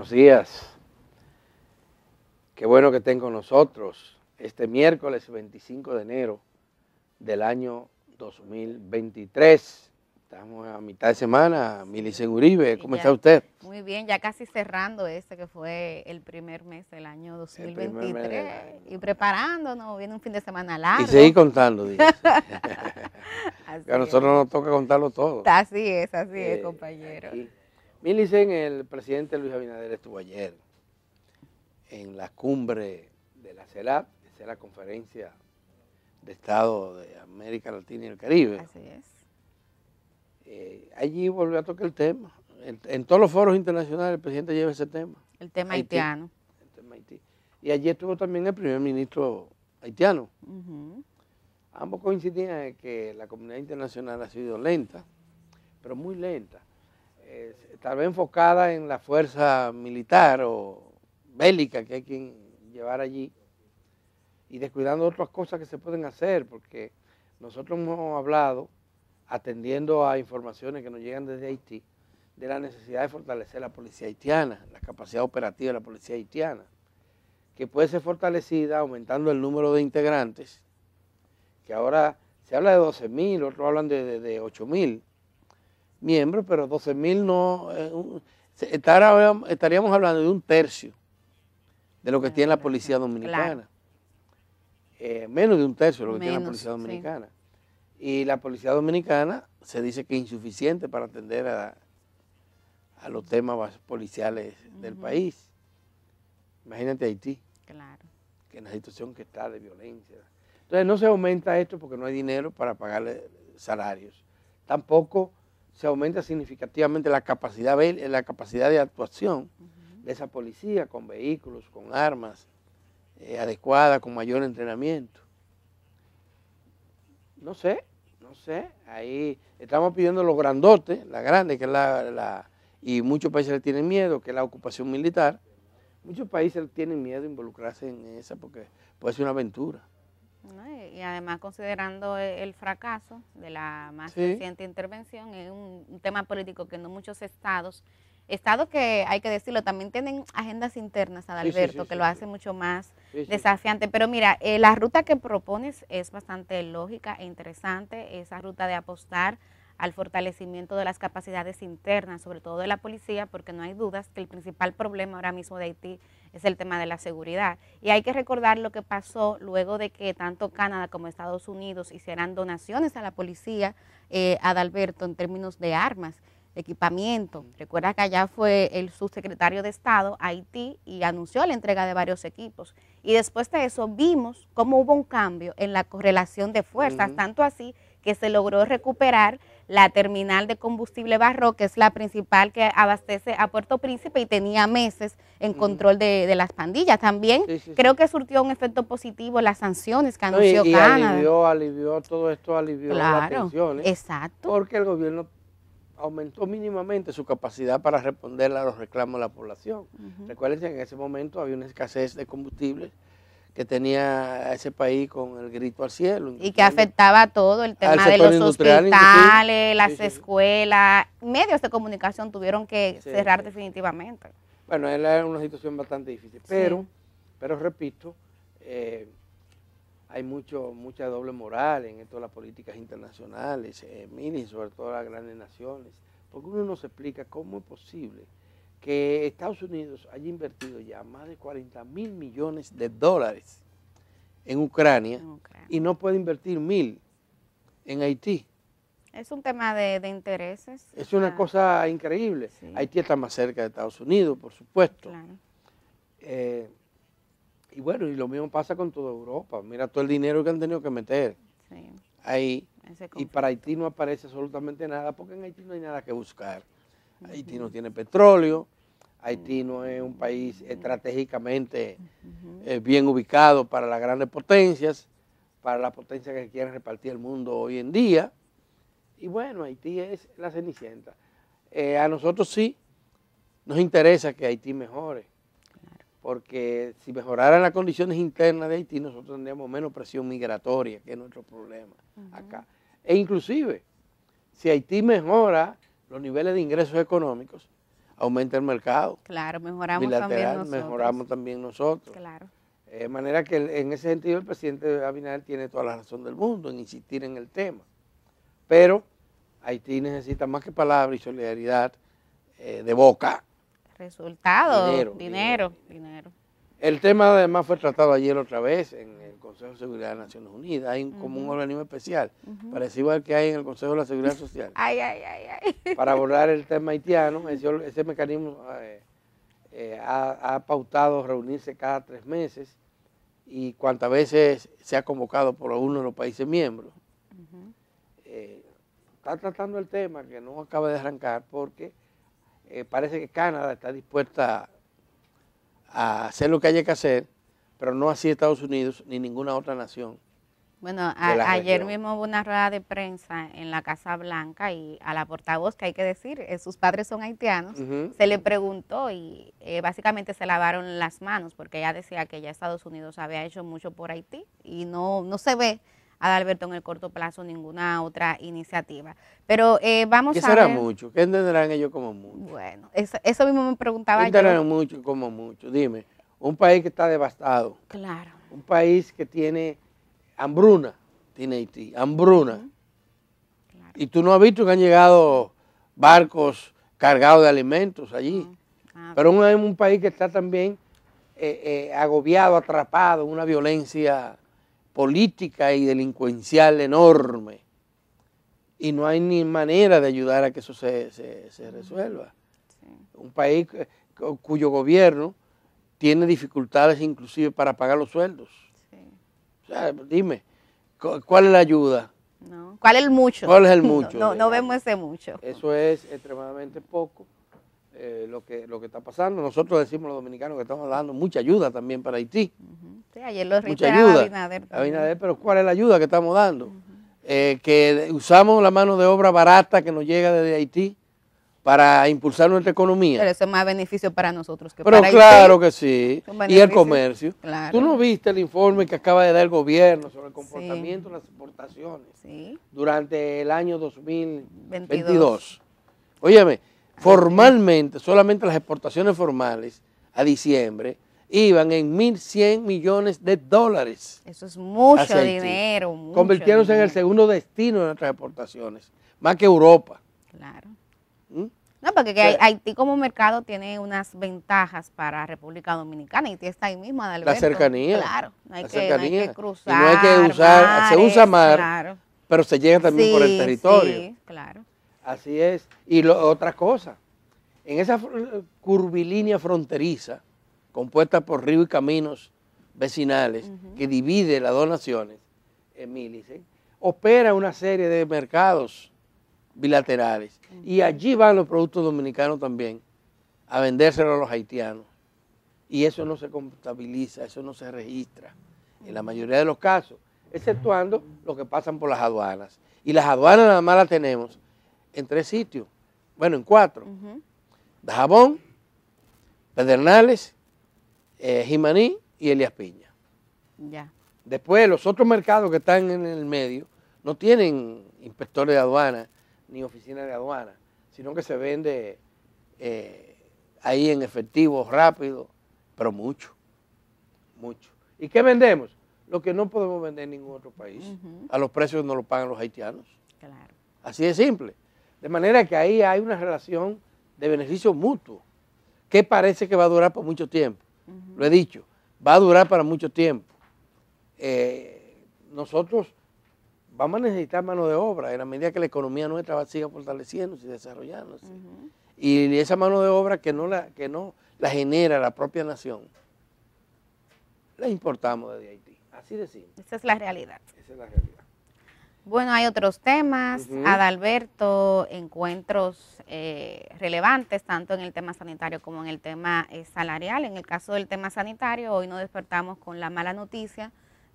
Buenos días. Qué bueno que estén con nosotros este miércoles 25 de enero del año 2023. Estamos a mitad de semana. Milicen Uribe, ¿cómo está usted? Muy bien, ya casi cerrando este que fue el primer mes del año 2023 y preparándonos, viene un fin de semana largo. Y seguir contando, dice. a nosotros nos toca contarlo todo. Así es, así es, eh, compañero. Milicen, el presidente Luis Abinader estuvo ayer en la cumbre de la CELAP, que es la conferencia de Estado de América Latina y el Caribe. Así es. Eh, allí volvió a tocar el tema. En, todos los foros internacionales el presidente lleva ese tema. El tema haitiano. Y allí estuvo también el primer ministro haitiano. Ambos coincidían en que la comunidad internacional ha sido lenta, pero muy lenta tal vez enfocada en la fuerza militar o bélica que hay que llevar allí y descuidando otras cosas que se pueden hacer, porque nosotros hemos hablado, atendiendo a informaciones que nos llegan desde Haití, de la necesidad de fortalecer la policía haitiana, la capacidad operativa de la policía haitiana, que puede ser fortalecida aumentando el número de integrantes, que ahora se habla de 12.000, otros hablan de, de, de 8.000, miembros, pero 12 mil no. Eh, estaríamos hablando de un tercio de lo que ah, tiene la policía dominicana. Eh, menos de un tercio de lo que tiene la policía dominicana. Y la policía dominicana se dice que es insuficiente para atender a, a los temas policiales del país. Imagínate Haití. Claro. Que en la situación que está de violencia. Entonces no se aumenta esto porque no hay dinero para pagarle salarios. Tampoco se aumenta significativamente la capacidad, la capacidad de actuación de esa policía con vehículos, con armas eh, adecuadas, con mayor entrenamiento. No sé, no sé, ahí estamos pidiendo los grandotes, la grande, que la, y muchos países le tienen miedo, que es la ocupación militar. Muchos países tienen miedo de involucrarse en esa porque puede ser una aventura y además considerando el fracaso de la más reciente intervención, es un, tema político que no muchos estados, estados que hay que decirlo, también tienen agendas internas, Adalberto, Alberto que lo hace mucho más desafiante. Pero mira, eh, la ruta que propones es bastante lógica e interesante, esa ruta de apostar al fortalecimiento de las capacidades internas, sobre todo de la policía, porque no hay dudas que el principal problema ahora mismo de Haití es el tema de la seguridad. Y hay que recordar lo que pasó luego de que tanto Canadá como Estados Unidos hicieran donaciones a la policía, eh, a Adalberto, en términos de armas, equipamiento. Mm. Recuerda que allá fue el subsecretario de Estado Haití y anunció la entrega de varios equipos. Y después de eso vimos cómo hubo un cambio en la correlación de fuerzas, tanto así que se logró recuperar la terminal de combustible Barro, que es la principal que abastece a Puerto Príncipe y tenía meses en control de, las pandillas. También creo que surtió un efecto positivo las sanciones que anunció Alivió, alivió, todo esto alivió las tensiones. ¿eh? Exacto. Porque el gobierno aumentó mínimamente su capacidad para responder a los reclamos de la población. Recuerden que en ese momento había una escasez de combustible que tenía ese país con el grito al cielo. Y que afectaba todo el tema ah, de los hospitales, las escuelas, medios de comunicación tuvieron que cerrar definitivamente. Bueno, era una situación bastante difícil, pero, pero repito, eh, hay mucho, mucha doble moral en todas las políticas internacionales, eh, sobre todo las grandes naciones, porque uno no se explica cómo es posible que Estados Unidos haya invertido ya más de 40 mil millones de dólares en Ucrania, y no puede invertir mil en Haití. Es un tema de, intereses. Es una ah. cosa increíble. Haití está más cerca de Estados Unidos, por supuesto. Eh, y bueno, y lo mismo pasa con toda Europa. Mira todo el dinero que han tenido que meter ahí. Y para Haití no aparece absolutamente nada, porque en Haití no hay nada que buscar. Haití no tiene petróleo, Haití no es un país estratégicamente eh, bien ubicado para las grandes potencias, para las potencias que quieren repartir el mundo hoy en día. Y bueno, Haití es la cenicienta. Eh, a nosotros sí nos interesa que Haití mejore, porque si mejoraran las condiciones internas de Haití, nosotros tendríamos menos presión migratoria, que es nuestro problema acá. E inclusive, si Haití mejora los niveles de ingresos económicos, aumenta el mercado. Claro, mejoramos también nosotros. Mejoramos también nosotros. Claro. De eh, manera que en ese sentido el presidente Abinader tiene toda la razón del mundo en insistir en el tema. Pero Haití necesita más que palabras y solidaridad eh, de boca. Resultado, dinero dinero, El tema además fue tratado ayer otra vez en Consejo de Seguridad de Naciones Unidas. Hay como un organismo especial, parecido al que hay en el Consejo de la Seguridad Social. ay, ay, ay, ay. Para abordar el tema haitiano, ese, mecanismo eh, eh, ha, pautado reunirse cada tres meses y cuantas veces se ha convocado por uno de los países miembros. Eh, está tratando el tema que no acaba de arrancar porque parece que Canadá está dispuesta a hacer lo que haya que hacer pero no así Estados Unidos ni ninguna otra nación. Bueno, ayer mismo hubo una rueda de prensa en la Casa Blanca y a la portavoz, que hay que decir, eh, sus padres son haitianos, se le preguntó y eh, básicamente se lavaron las manos porque ella decía que ya Estados Unidos había hecho mucho por Haití y no, no se ve a Alberto en el corto plazo ninguna otra iniciativa. Pero eh, vamos ¿Qué a será mucho? ¿Qué entenderán ellos como mucho? Bueno, eso, mismo me preguntaba ¿Qué entenderán mucho como mucho? Dime un país que está devastado. Claro. Un país que tiene hambruna, tiene Haití, hambruna. Y tú no has visto que han llegado barcos cargados de alimentos allí. Ah, Pero un, un país que está también eh, eh, agobiado, atrapado, una violencia política y delincuencial enorme. Y no hay ni manera de ayudar a que eso se, se, resuelva. Un país eh, cuyo gobierno tiene dificultades inclusive para pagar los sueldos. O sea, dime, ¿cuál es la ayuda? No. ¿Cuál es el mucho? ¿Cuál es el mucho? No, vemos ese mucho. Eso es extremadamente poco eh, lo, que, lo que está pasando. Nosotros decimos los dominicanos que estamos dando mucha ayuda también para Haití. Sí, ayer lo mucha ayuda. pero ¿cuál es la ayuda que estamos dando? Eh, que usamos la mano de obra barata que nos llega desde Haití para impulsar nuestra economía. Pero eso es más beneficio para nosotros que Pero claro que sí. Y el comercio. Claro. Tú no viste el informe que acaba de dar el gobierno sobre el comportamiento de las exportaciones sí. durante el año 2022. 22. Óyeme, ah, formalmente, solamente las exportaciones formales a diciembre iban en 1.100 millones de dólares. Eso es mucho dinero. Mucho Convirtiéndose en el segundo destino de nuestras exportaciones, más que Europa. Claro. No, porque Haití como mercado tiene unas ventajas para República Dominicana y está ahí mismo, Adalberto. La cercanía. Claro, no hay, que, cruzar. no hay que usar, se usa mar, pero se llega también por el territorio. Sí, claro. Así es. Y otra cosa, en esa curvilínea fronteriza, compuesta por ríos y caminos vecinales, que divide las dos naciones, en ¿eh? opera una serie de mercados bilaterales. Y allí van los productos dominicanos también a vendérselo a los haitianos. Y eso no se contabiliza, eso no se registra en la mayoría de los casos, exceptuando lo que pasan por las aduanas. Y las aduanas nada más las tenemos en tres sitios, bueno, en cuatro. Dajabón, Pedernales, eh, Jimaní y Elias Piña. Ya. Después, los otros mercados que están en el medio no tienen inspectores de aduanas ni oficina de aduana, sino que se vende eh, ahí en efectivo, rápido, pero mucho, mucho. ¿Y qué vendemos? Lo que no podemos vender en ningún otro país. A los precios no lo pagan los haitianos. Claro. Así de simple. De manera que ahí hay una relación de beneficio mutuo que parece que va a durar por mucho tiempo. Lo he dicho, va a durar para mucho tiempo. Eh, nosotros vamos a necesitar mano de obra en la medida que la economía nuestra va siga fortaleciéndose y desarrollándose. Y esa mano de obra que no la, que no la genera la propia nación, la importamos desde Haití. Así decimos. Esa es la realidad. Esa es la realidad. Bueno, hay otros temas, Adalberto, encuentros eh, relevantes tanto en el tema sanitario como en el tema eh, salarial. En el caso del tema sanitario, hoy nos despertamos con la mala noticia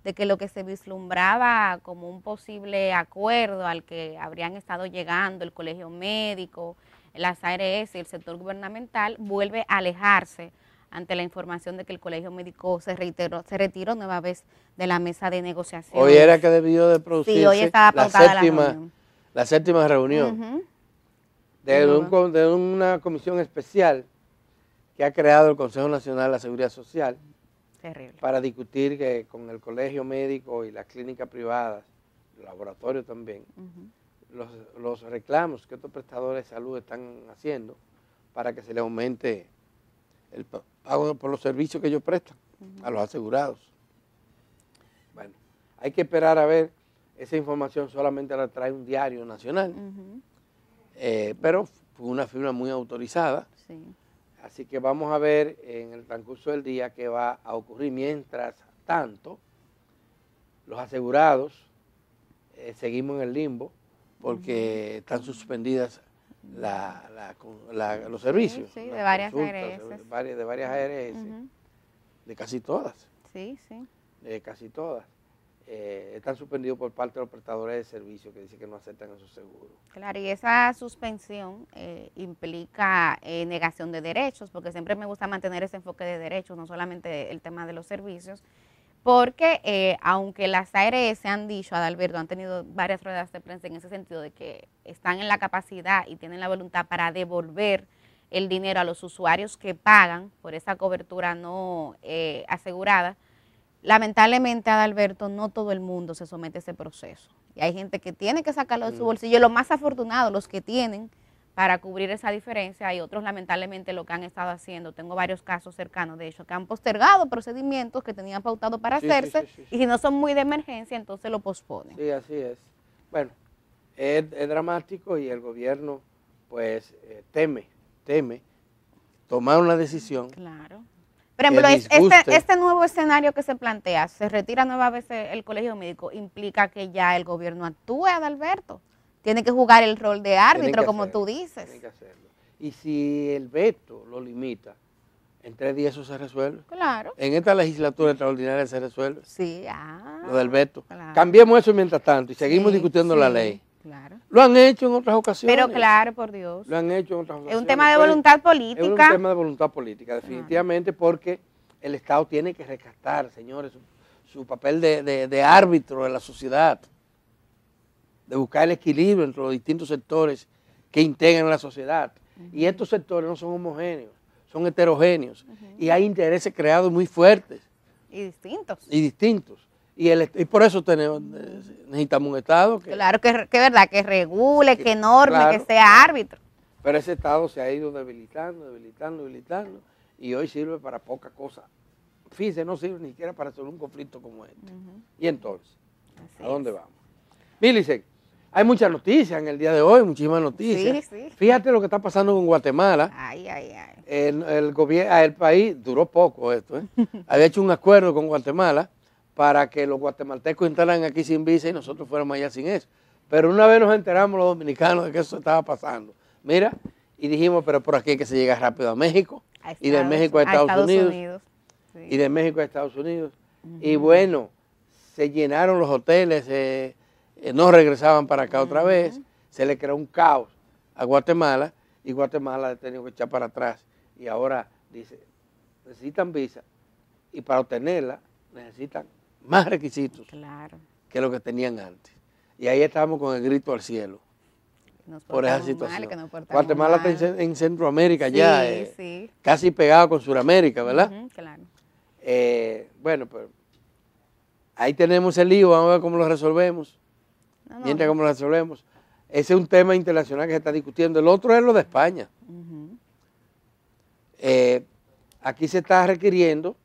de que lo que se vislumbraba como un posible acuerdo al que habrían estado llegando el colegio médico, las ARS y el sector gubernamental, vuelve a alejarse ante la información de que el colegio médico se reiteró, se retiró nueva vez de la mesa de negociación. Hoy era que debió de producirse la séptima, la reunión. séptima reunión de, de una comisión especial que ha creado el Consejo Nacional de la Seguridad Social para discutir con el colegio médico y las clínicas privadas, el laboratorio también, los, reclamos que otros prestadores de salud están haciendo para que se les aumente el pago por los servicios que ellos prestan a los asegurados. Bueno, hay que esperar a ver, esa información solamente la trae un diario nacional, eh, pero fue una firma muy autorizada. Sí Así que vamos a ver en el transcurso del día qué va a ocurrir. Mientras tanto, los asegurados eh, seguimos en el limbo porque están suspendidas los servicios. Sí, de, varias ARS. De, varias, de ARS. De casi todas. Sí, sí. De casi todas eh, están suspendidos por parte de los prestadores de servicios que dicen que no aceptan esos seguros. Claro, y esa suspensión eh, implica eh, negación de derechos, porque siempre me gusta mantener ese enfoque de derechos, no solamente el tema de los servicios, porque eh, aunque las ARS han dicho, Adalberto, han tenido varias ruedas de prensa en ese sentido de que están en la capacidad y tienen la voluntad para devolver el dinero a los usuarios que pagan por esa cobertura no asegurada, Lamentablemente, Adalberto, no todo el mundo se somete a ese proceso. Y hay gente que tiene que sacarlo de su mm. bolsillo. Los más afortunados, los que tienen para cubrir esa diferencia, hay otros lamentablemente lo que han estado haciendo. Tengo varios casos cercanos, de hecho, que han postergado procedimientos que tenían pautado para hacerse y si no son muy de emergencia, entonces lo posponen. Sí, así es. Bueno, es, dramático y el gobierno pues eh, teme, teme tomar una decisión claro. Por este, este, nuevo escenario que se plantea, se retira nueva vez el colegio médico, implica que ya el gobierno actúe, Adalberto. Tiene que jugar el rol de árbitro, como tú dices. Tiene que hacerlo. Y si el veto lo limita, en tres días eso se resuelve. Claro. En esta legislatura extraordinaria se resuelve. Sí, ah. Lo del veto. Cambiemos eso mientras tanto y seguimos discutiendo la ley. Lo han hecho en otras ocasiones. Pero claro, por Dios. Lo han hecho en otras ocasiones. Es un tema de voluntad política. Es un tema de voluntad política, definitivamente, porque el Estado tiene que rescatar, señores, su, papel de, árbitro de la sociedad, de buscar el equilibrio entre los distintos sectores que integran la sociedad. Y estos sectores no son homogéneos, son heterogéneos. Y hay intereses creados muy fuertes. Y distintos. Y distintos. Y, el, y por eso tenemos, necesitamos un Estado. Que, claro que es verdad, que regule, que, norme, que sea árbitro. Pero ese Estado se ha ido debilitando, debilitando, debilitando, y hoy sirve para poca cosa. Fíjense, no sirve ni siquiera para resolver un conflicto como este. Y entonces, ¿a dónde vamos? Milicen, hay muchas noticias en el día de hoy, muchísimas noticias. Sí, Fíjate lo que está pasando con Guatemala. Ay, ay, ay. El, gobierno, el país, duró poco esto, ¿eh? había hecho un acuerdo con Guatemala para que los guatemaltecos entraran aquí sin visa y nosotros fuéramos allá sin eso. Pero una vez nos enteramos los dominicanos de que eso estaba pasando. Mira, y dijimos, pero por aquí hay que se llega rápido a México, y de México a Estados, Unidos, y de México a Estados Unidos. Y bueno, se llenaron los hoteles, eh, eh, no regresaban para acá otra vez, se le creó un caos a Guatemala, y Guatemala ha tenido que echar para atrás. Y ahora dice, necesitan visa, y para obtenerla necesitan más requisitos claro. que lo que tenían antes. Y ahí estábamos con el grito al cielo. por esa situación. Guatemala está en, Centroamérica ya, eh, casi pegado con Sudamérica, ¿verdad? Eh, bueno, pues ahí tenemos el lío, vamos a ver cómo lo resolvemos. Mientras cómo lo resolvemos. Ese es un tema internacional que se está discutiendo. El otro es lo de España. Eh, aquí se está requiriendo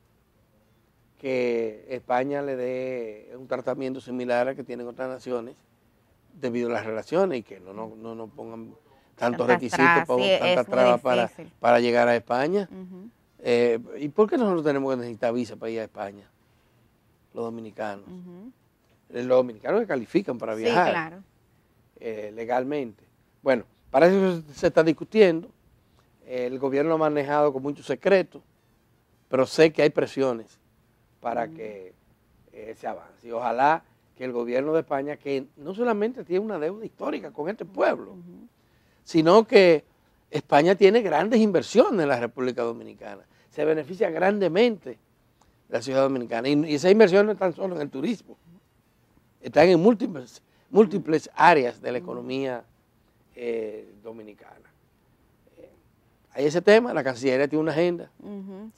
que España le dé un tratamiento similar al que tienen otras naciones debido a las relaciones y que no pongan tantos requisitos, para, tantas trabas para, llegar a España. Eh, ¿Y por qué nosotros tenemos que necesitar visa para ir a España? Los dominicanos. Eh, los dominicanos se califican para viajar eh, legalmente. Bueno, para eso se está discutiendo. El gobierno lo ha manejado con mucho secreto, pero sé que hay presiones para que eh, se avance. Y ojalá que el gobierno de España, que no solamente tiene una deuda histórica con este pueblo, sino que España tiene grandes inversiones en la República Dominicana. Se beneficia grandemente la ciudad dominicana. Y, esa esas inversiones no están solo en el turismo, están en múltiples, múltiples áreas de la economía eh, dominicana. Eh, hay ese tema, la Cancillería tiene una agenda.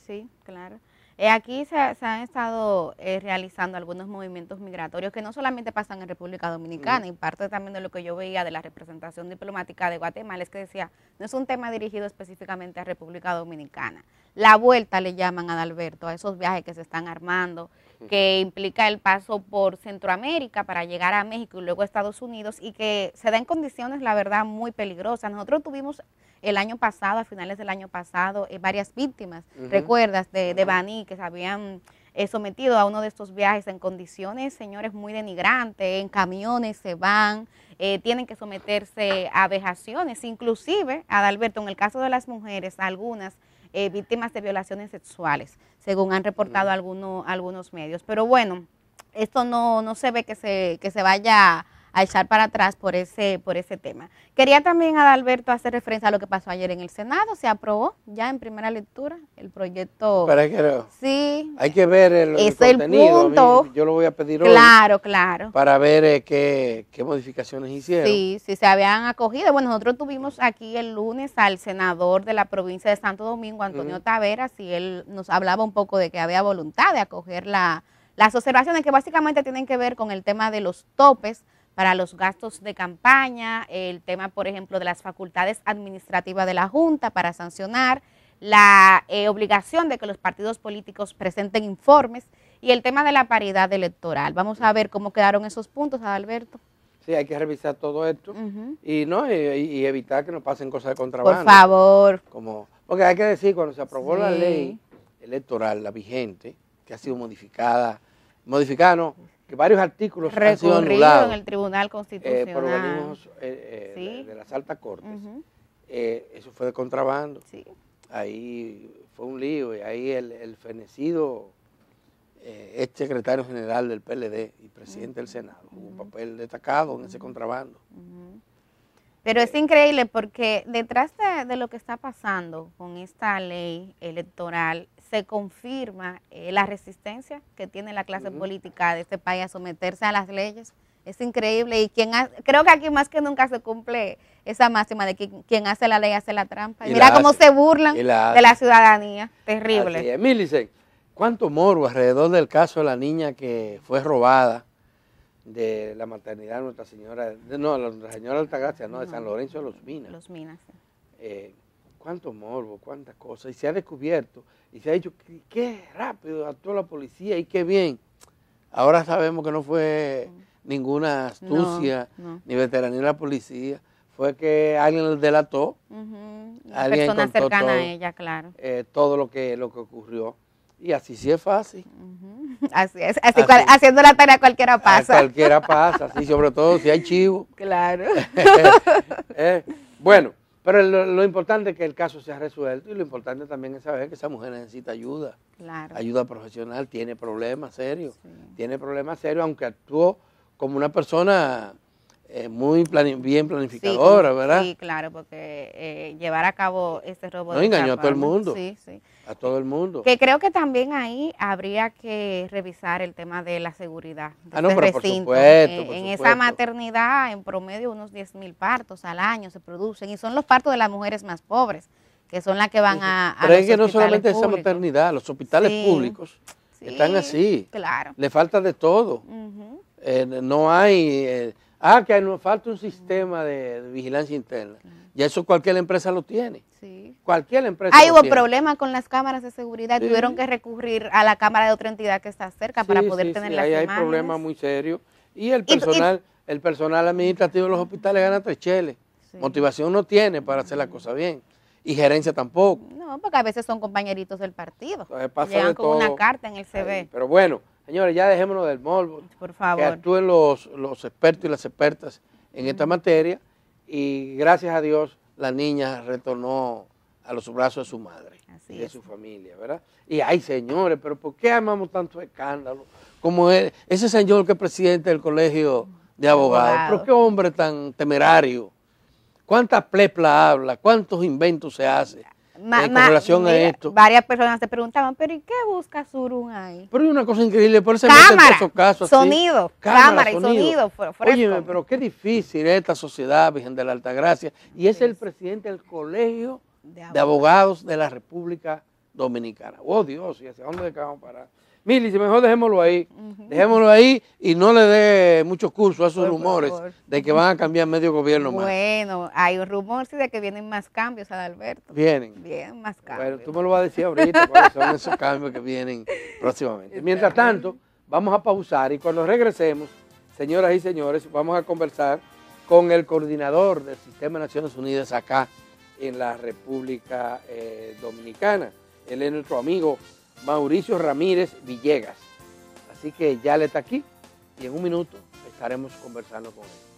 sí, claro. Eh, aquí se, han estado eh, realizando algunos movimientos migratorios que no solamente pasan en República Dominicana, mm. y parte también de lo que yo veía de la representación diplomática de Guatemala es que decía, no es un tema dirigido específicamente a República Dominicana. La vuelta le llaman a Alberto a esos viajes que se están armando, que implica el paso por Centroamérica para llegar a México y luego a Estados Unidos, y que se da en condiciones, la verdad, muy peligrosas. Nosotros tuvimos el año pasado, a finales del año pasado, eh, varias víctimas, recuerdas, de, de Bani, que se habían eh, sometido a uno de estos viajes en condiciones, señores, muy denigrantes, en camiones se van, eh, tienen que someterse a vejaciones, inclusive, Adalberto, en el caso de las mujeres, algunas víctimas de violaciones sexuales, según han reportado algunos, algunos medios. Pero bueno, esto no, no se ve que se, que se vaya a echar para atrás por ese, por ese tema. Quería también, Adalberto, hacer referencia a lo que pasó ayer en el Senado. Se aprobó ya en primera lectura el proyecto. ¿Para qué Sí. Hay que ver el, contenido. yo lo voy a pedir hoy. Claro, claro. Para ver eh, qué, qué modificaciones hicieron. Sí, si se habían acogido. Bueno, nosotros tuvimos aquí el lunes al senador de la provincia de Santo Domingo, Antonio Taveras, y él nos hablaba un poco de que había voluntad de acoger la, las observaciones que básicamente tienen que ver con el tema de los topes para los gastos de campaña, el tema, por ejemplo, de las facultades administrativas de la Junta para sancionar, la eh, obligación de que los partidos políticos presenten informes y el tema de la paridad electoral. Vamos a ver cómo quedaron esos puntos, Adalberto. Sí, hay que revisar todo esto y no y, evitar que nos pasen cosas de contrabando. Por favor. Como, porque hay que decir, cuando se aprobó la ley electoral, la vigente, que ha sido modificada, modificada no, que varios artículos Recurrido han anulados. en el eh, Tribunal Constitucional. Eh, eh, de, las altas cortes. eso fue de contrabando. Ahí fue un lío y ahí el, fenecido ex secretario general del PLD y presidente del Senado un papel destacado en ese contrabando. Pero es increíble porque detrás de, lo que está pasando con esta ley electoral se confirma eh, la resistencia que tiene la clase política de este país a someterse a las leyes. Es increíble y quien creo que aquí más que nunca se cumple esa máxima de que quien hace la ley hace la trampa. Y mira cómo se burlan de la ciudadanía. Terrible. Emilice, ¿cuánto morbo alrededor del caso de la niña que fue robada de la maternidad de Nuestra Señora, de, no, Nuestra Señora Altagracia, no, de San Lorenzo de los Minas? Los Minas, eh, ¿Cuánto morbo, cuántas cosas? Y se ha descubierto y se ha dicho, qué rápido actuó la policía y qué bien. Ahora sabemos que no fue ninguna astucia ni veteranía de la policía. Fue que alguien le delató. Una persona cercana a ella, claro. Eh, todo lo que, lo que ocurrió. Y así sí es fácil. Así es. haciendo la tarea cualquiera pasa. Cualquiera pasa, sí, sobre todo si hay chivo. Claro. Eh, bueno. Pero lo, importante es que el caso sea resuelto y lo importante también es saber que esa mujer necesita ayuda. Claro. Ayuda profesional, tiene problemas serios. Tiene problemas serios, aunque actuó como una persona eh, muy bien planificadora, ¿verdad? Sí, claro, porque eh, llevar a cabo este robo. No engañó a todo el mundo. Sí, sí. A todo el mundo. Que creo que también ahí habría que revisar el tema de la seguridad. ah, este en esa maternidad, en promedio, unos 10 mil partos al año se producen y son los partos de las mujeres más pobres, que son las que van a. Pero es que no solamente esa maternidad, los hospitales públicos están así. Claro. Le falta de todo. Eh, no hay. Eh, Ah, que nos falta un sistema de, vigilancia interna. Y eso cualquier empresa lo tiene. Sí. Cualquier empresa. Ahí hubo problemas con las cámaras de seguridad. Tuvieron que recurrir a la cámara de otra entidad que está cerca para poder sí, tener las ahí hay problemas muy serios. Y el personal, el personal administrativo de los hospitales gana tres cheles. Motivación no tiene para hacer la cosa bien. Y gerencia tampoco. No, porque a veces son compañeritos del partido. pasa con una carta en el CV. Pero bueno, Señores, ya dejémonos del morbo. Por favor. Que actúen los, expertos y las expertas en esta materia. Y gracias a Dios, la niña retornó a los brazos de su madre y de su familia, ¿verdad? Y ay, señores, pero ¿por qué amamos tanto escándalo? Como e, ese señor que es presidente del colegio de abogados, pero qué hombre tan temerario. ¿Cuánta plepla habla? ¿Cuántos inventos se hace? relación a esto. Varias personas se preguntaban, pero ¿y qué busca Surun ahí? Pero hay una cosa increíble, por eso cámara, sonido, cámara, y sonido. pero qué difícil esta sociedad, Virgen de la Altagracia, y es el presidente del Colegio de abogados. de la República Dominicana. Oh Dios, ¿y hacia dónde acabamos para Mili, si mejor dejémoslo ahí. Dejémoslo ahí y no le dé muchos cursos a esos rumores de que van a cambiar medio gobierno más. Bueno, hay un rumor de que vienen más cambios, Adalberto. Vienen. Bien, más cambios. Bueno, tú me lo vas a decir ahorita cuáles son esos cambios que vienen próximamente. Mientras tanto, vamos a pausar y cuando regresemos, señoras y señores, vamos a conversar con el coordinador del Sistema de Naciones Unidas acá en la República eh, Dominicana. Él es nuestro amigo Mauricio Ramírez Villegas. Así que ya le está aquí y en un minuto estaremos conversando con él.